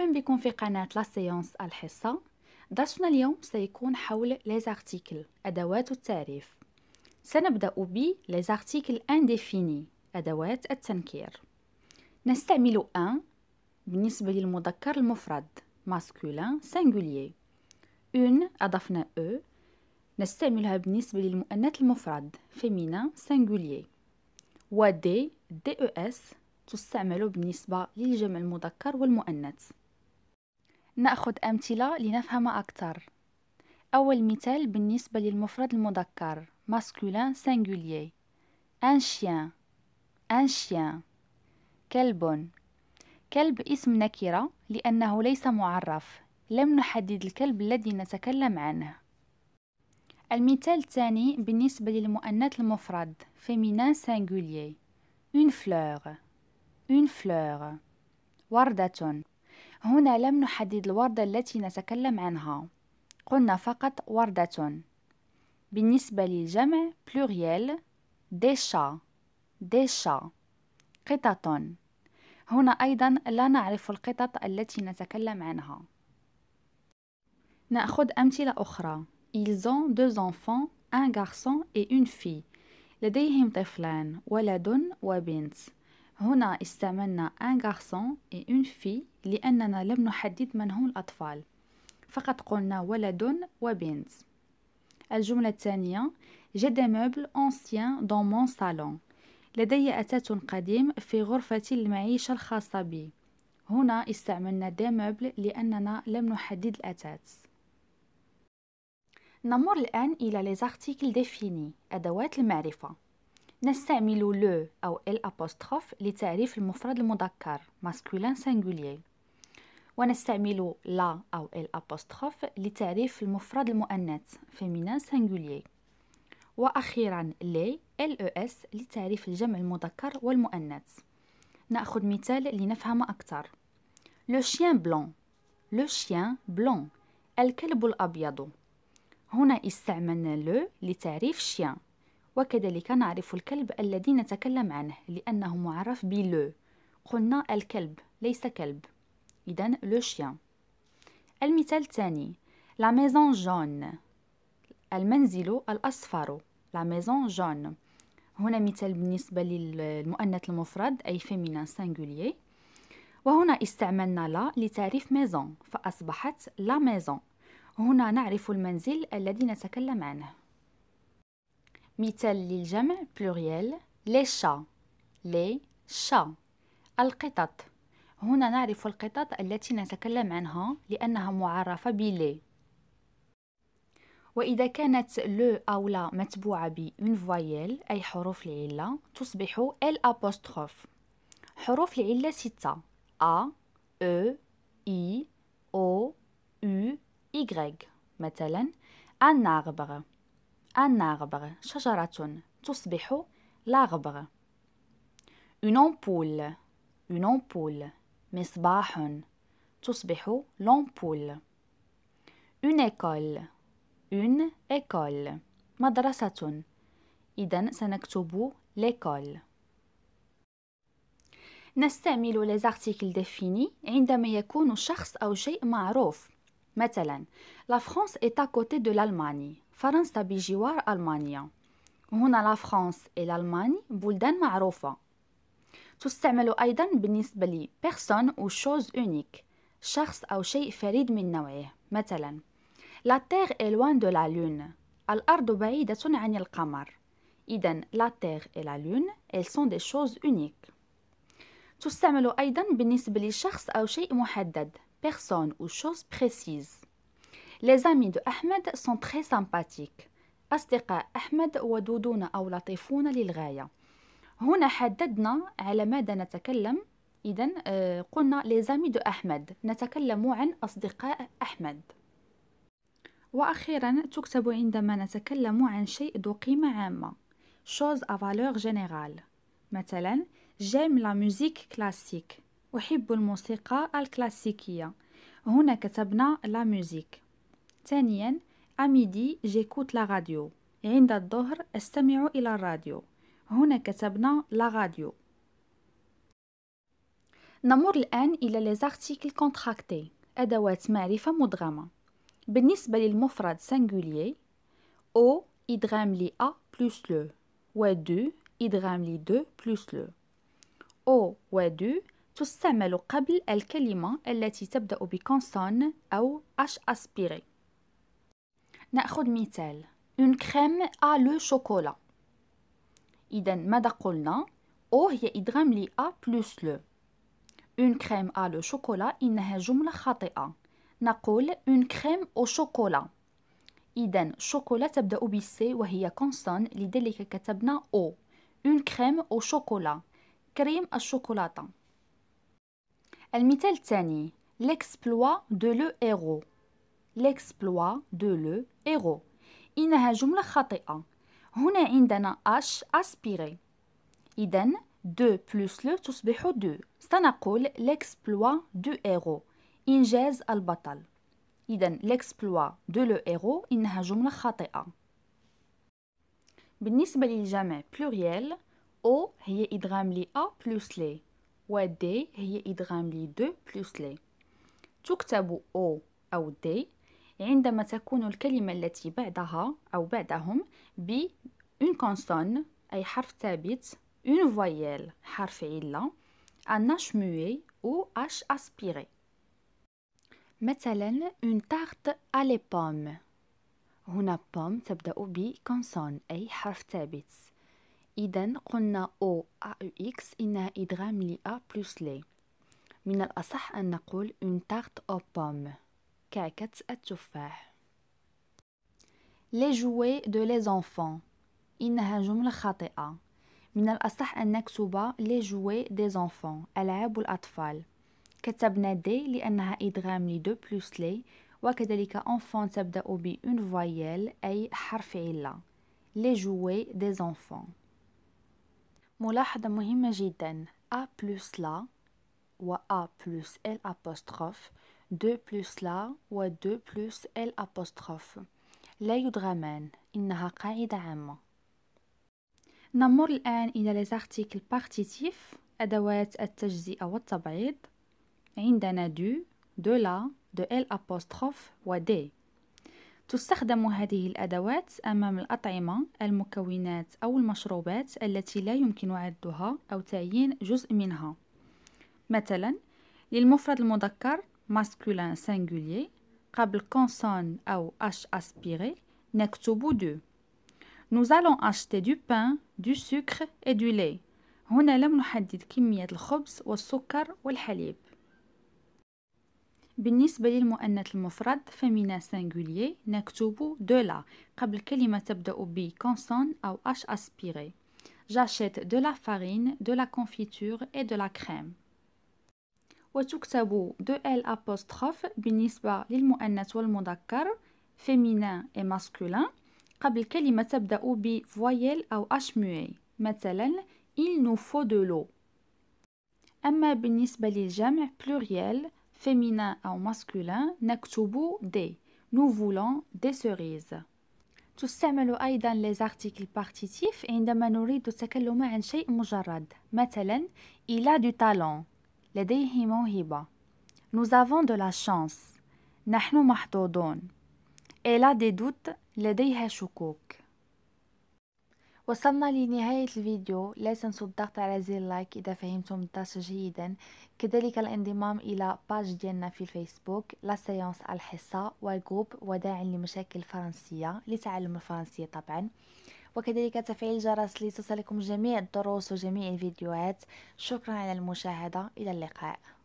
مرحبا بكم في قناة لا سيونس الحصة درسنا اليوم سيكون حول ليزارتيكل أدوات التعريف سنبدأ ب ليزارتيكل انديفيني أدوات التنكير نستعمل أن بالنسبة للمذكر المفرد ماسكولين سينغوليي اون أضفنا أو e. نستعملها بالنسبة للمؤنث المفرد فيمينا و دي دي او اس تستعمل بالنسبة للجمع المذكر والمؤنث نأخذ أمثلة لنفهم أكثر أول مثال بالنسبة للمفرد المذكر masculin singulier un chien un chien كلب كلب اسم نكرة لأنه ليس معرف لم نحدد الكلب الذي نتكلم عنه المثال الثاني بالنسبة للمؤنث المفرد féminin singulier une fleur une fleur وردة هنا لم نحدد الوردة التي نتكلم عنها قلنا فقط وردة بالنسبة للجمع pluriel دي شا دي شا قطط هنا أيضا لا نعرف القطط التي نتكلم عنها نأخذ أمثلة أخرى Ils ont deux enfants, un garçon et une fille. لديهم طفلان ولد وبنت هنا استعملنا ان غارسون اي اون في لأننا لم نحدد من هم الأطفال فقط قلنا ولد وبنت الجملة الثانية j'ai دي موبل anciens دون مون صالون لدي أتات قديم في غرفة المعيشة الخاصة بي هنا استعملنا دي موبل لأننا لم نحدد الأتات نمر الآن إلى لي articles ديفيني أدوات المعرفة نستعمل لو أو ال أبوستروف لتعريف المفرد المذكر ماسكولين سنجوليير ونستعمل لا أو ال أبوستروف لتعريف المفرد المؤنث فيمينان سنجوليير وأخيرا لي ال او e اس لتعريف الجمع المذكر والمؤنث نأخذ مثال لنفهم أكثر لو شيان بلون لو شيان بلون الكلب الأبيض هنا استعملنا لو لتعريف شيان وكذلك نعرف الكلب الذي نتكلم عنه لأنه معرف لو قلنا الكلب ليس كلب إذا لو شيان المثال الثاني لا ميزون جون المنزل الأصفر لا ميزون جون هنا مثال بالنسبة للمؤنث المفرد أي فيمينان سانغوليي وهنا استعملنا لا لتعريف ميزون فأصبحت لا ميزون هنا نعرف المنزل الذي نتكلم عنه مثال للجمع بلوريال لي شا لي شا القطط هنا نعرف القطط التي نتكلم عنها لأنها معرفة بلي وإذا كانت لو أو لا متبوعة ب une أي حروف العلة تصبح ال أبوستروف حروف العلة ستة أ أو إي أو U Y مثلا un arbre Un arbre, شجرة تصبح l'arbre. Une ampoule. Une ampoule. مصباح تصبح l'ampoule. Une école. Une école. مدرسة. إذا سنكتب l'école. نستعمل les articles définis عندما يكون شخص أو شيء معروف. مثلا, la France est à côté de l'Allemagne. فرنسا بجوار ألمانيا هنا لا فرانس إلى الألماني بلدان معروفة تستعمل أيضا بالنسبة لي بيرسون أو شوز أونيك شخص أو شيء فريد من نوعه مثلا لا تيغ إلوان دو لا لون الأرض بعيدة عن القمر إذا لا تيغ et لون lune elles sont des choses تستعمل أيضا بالنسبة لشخص أو شيء محدد بيرسون أو شوز بريسيز Les amis de Ahmed sont très sympathiques. أصدقاء أحمد ودودون أو لطيفون للغاية هنا حددنا على ماذا نتكلم إذا آه، قلنا amis دو أحمد نتكلم عن أصدقاء أحمد وأخيرا تكتب عندما نتكلم عن شيء ذو قيمة عامة chose à valeur générale مثلا j'aime la musique classique أحب الموسيقى الكلاسيكية هنا كتبنا la musique ثانيا أميدي جيكوت لا راديو عند الظهر استمع الى الراديو هنا كتبنا لا راديو نمر الآن إلى ليزارتيكل كونتراكتي أدوات معرفة مدغمة بالنسبة للمفرد سنغوليي أو إدغام لي أ بلوس لو و دو إدغام لي دو بلوس لو أو و دو تستعمل قبل الكلمة التي تبدأ بكونسون أو أش أسبيري Un crème à le chocolat iden madakolna o hy hydramli a plus le une crème à le chocolat iden jumla hata an une crème au chocolat iden chocolat sabda obi se wa li delikat katabna o une crème au chocolat crème à chocolat El mitel teni l'exploit de le héros l'exploit de le héros إنها جملة خاطئة هنا عندنا أش أسبيري إذن دو بلس لو تصبح دو سنقول l'exploit du héros إنجاز البطل إذن l'exploit de le héros إنها جملة خاطئة بالنسبة للجمع بلوريال أو هي إدغام لي أ بلس لي و دي هي إدغام لي دو بلس لي تكتب أو أو دي عندما تكون الكلمة التي بعدها أو بعدهم ب اون كونسون أي حرف ثابت اون فويال حرف علة ان اش موي أو اش اسبيري مثلا اون تارت ا لي بوم هنا بوم تبدأ ب كونسون أي حرف ثابت إذا قلنا أو أ إكس إنها إدغام لأ بلس لي من الأصح أن نقول اون تارت او بوم كعكة التفاح لي جوي دو لي زونفون إنها جملة خاطئة من الأصح أن نكتب لي جوي دي زونفون ألعاب الأطفال كتبنا دي لأنها إدغام لي دو بلوس لي وكذلك أنفون تبدأ بأون فويال أي حرف علة لي جوي دي زونفون ملاحظة مهمة جدا A plus la و A plus L apostrophe دو بلس لا و دو بلس ال أبوستروف لا يدغمان إنها قاعدة عامة نمر الآن إلى لزارتيكل بارتيتيف أدوات التجزئة والتبعيض عندنا دو دو لا دو ال أبوستروف و دي تستخدم هذه الأدوات أمام الأطعمة المكونات أو المشروبات التي لا يمكن عدها أو تعيين جزء منها مثلا للمفرد المذكر masculin singulier قبل consonne أو H aspiré نكتب دو Nous allons acheter du pain, du sucre et du lait. هنا لم نحدد كمية الخبز والسكر والحليب بالنسبة للمؤنث المفرد فمينا نكتبو نكتب لا قبل كلمة تبدأ ب كونسون أو أش أسبيري J'achète de la farine, de la confiture et de la crème. وتكتب دو ال ابوستروف بالنسبة للمؤنث والمذكر فيمينان اي ماسكولين قبل كلمة تبدأ ب فويل أو أش موي مثلا il nous faut de l'eau أما بالنسبة للجمع بلوريال féminin أو ماسكولين نكتب دي نو فولون دي سيريز تستعمل أيضا لي زارتيكل بارتيتيف عندما نريد التكلم عن شيء مجرد مثلا il a du talent لديه موهبة. Nous avons de la chance. نحن محظوظون. Elle a des doutes. لديها شكوك. وصلنا لنهاية الفيديو لا تنسوا الضغط على زر لايك إذا فهمتم الدرس جيدا كذلك الانضمام إلى باج ديالنا في الفيسبوك لا سيانس الحصة وجروب وداع لمشاكل الفرنسية لتعلم الفرنسية طبعا وكذلك تفعيل الجرس لتصلكم جميع الدروس وجميع الفيديوهات شكرا على المشاهدة إلى اللقاء